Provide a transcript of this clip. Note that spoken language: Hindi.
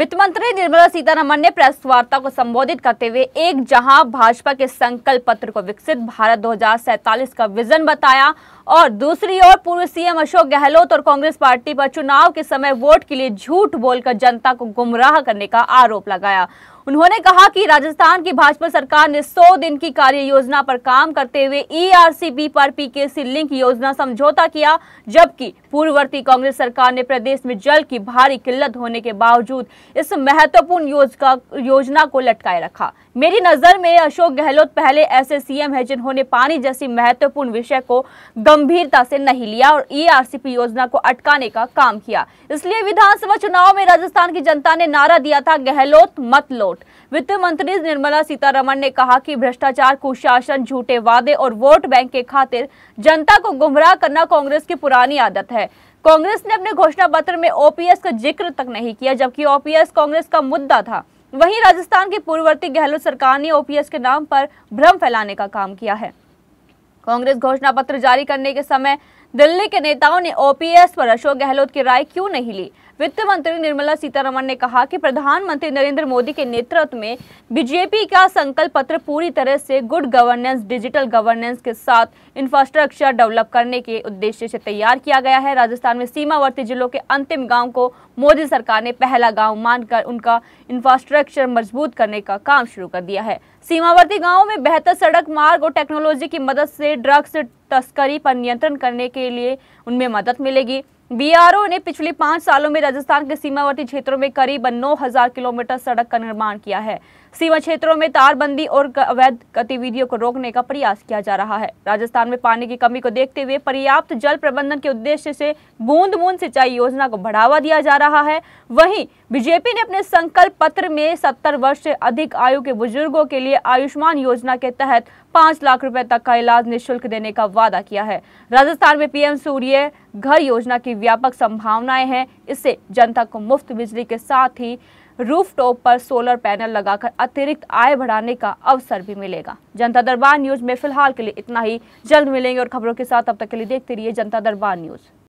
वित्त मंत्री निर्मला सीतारमन ने प्रेस वार्ता को संबोधित करते हुए एक जहां भाजपा के संकल्प पत्र को विकसित भारत दो का विजन बताया और दूसरी ओर पूर्व सीएम अशोक गहलोत और कांग्रेस पार्टी पर चुनाव के समय वोट के लिए झूठ बोलकर जनता को गुमराह करने का आरोप लगाया उन्होंने कहा कि राजस्थान की भाजपा सरकार ने 100 दिन की कार्य योजना पर काम करते हुए ईआरसीपी e पर सी लिंक योजना समझौता किया जबकि पूर्ववर्ती कांग्रेस सरकार ने प्रदेश में जल की भारी किल्लत होने के बावजूद इस महत्वपूर्ण योजना को लटकाए रखा मेरी नज़र में अशोक गहलोत पहले ऐसे सीएम हैं जिन्होंने पानी जैसी महत्वपूर्ण विषय को गंभीरता से नहीं लिया और ईआरसीपी e योजना को अटकाने का काम किया इसलिए विधानसभा चुनाव में राजस्थान की जनता ने नारा दिया था गहलोत मत लौट वित्त मंत्री निर्मला सीतारमण ने कहा कि भ्रष्टाचार कुशासन झूठे वादे और वोट बैंक के खातिर जनता को गुमराह करना कांग्रेस की पुरानी आदत है कांग्रेस ने अपने घोषणा पत्र में ओपीएस का जिक्र तक नहीं किया जबकि ओपीएस कांग्रेस का मुद्दा था वहीं राजस्थान की पूर्ववर्ती गहलोत सरकार ने ओपीएस के नाम पर भ्रम फैलाने का काम किया है कांग्रेस घोषणा पत्र जारी करने के समय दिल्ली के नेताओं ने ओपीएस पर अशोक गहलोत की राय क्यों नहीं ली वित्त मंत्री निर्मला सीतारमण ने कहा कि प्रधानमंत्री नरेंद्र मोदी के नेतृत्व में बीजेपी का संकल्प पत्र पूरी तरह से गुड गवर्नेंस डिजिटल गवर्नेंस के साथ इंफ्रास्ट्रक्चर डेवलप करने के उद्देश्य से तैयार किया गया है राजस्थान में सीमावर्ती जिलों के अंतिम गाँव को मोदी सरकार ने पहला गाँव मानकर उनका इंफ्रास्ट्रक्चर मजबूत करने का काम शुरू कर दिया है सीमावर्ती गाँव में बेहतर सड़क मार्ग और टेक्नोलॉजी की मदद से ड्रग्स तस्करी पर नियंत्रण करने के लिए उनमें मदद मिलेगी बीआरओ ने पिछले पांच सालों में राजस्थान के सीमावर्ती क्षेत्रों में करीब 9000 किलोमीटर सड़क का निर्माण किया है सीमा क्षेत्रों में तारबंदी और अवैध गतिविधियों को रोकने का प्रयास किया जा रहा है राजस्थान में पानी की कमी को देखते हुए पर्याप्त जल प्रबंधन के उद्देश्य से बूंद बूंद सिंचाई योजना को बढ़ावा दिया जा रहा है वहीं बीजेपी ने अपने संकल्प पत्र में सत्तर वर्ष से अधिक आयु के बुजुर्गों के लिए आयुष्मान योजना के तहत पांच लाख रुपए तक का इलाज निःशुल्क देने का वादा किया है राजस्थान में पीएम सूर्य घर योजना की व्यापक संभावनाएं हैं इससे जनता को मुफ्त बिजली के साथ ही रूफटॉप पर सोलर पैनल लगाकर अतिरिक्त आय बढ़ाने का अवसर भी मिलेगा जनता दरबार न्यूज में फिलहाल के लिए इतना ही जल्द मिलेंगे और खबरों के साथ अब तक के लिए देखते रहिए जनता दरबार न्यूज़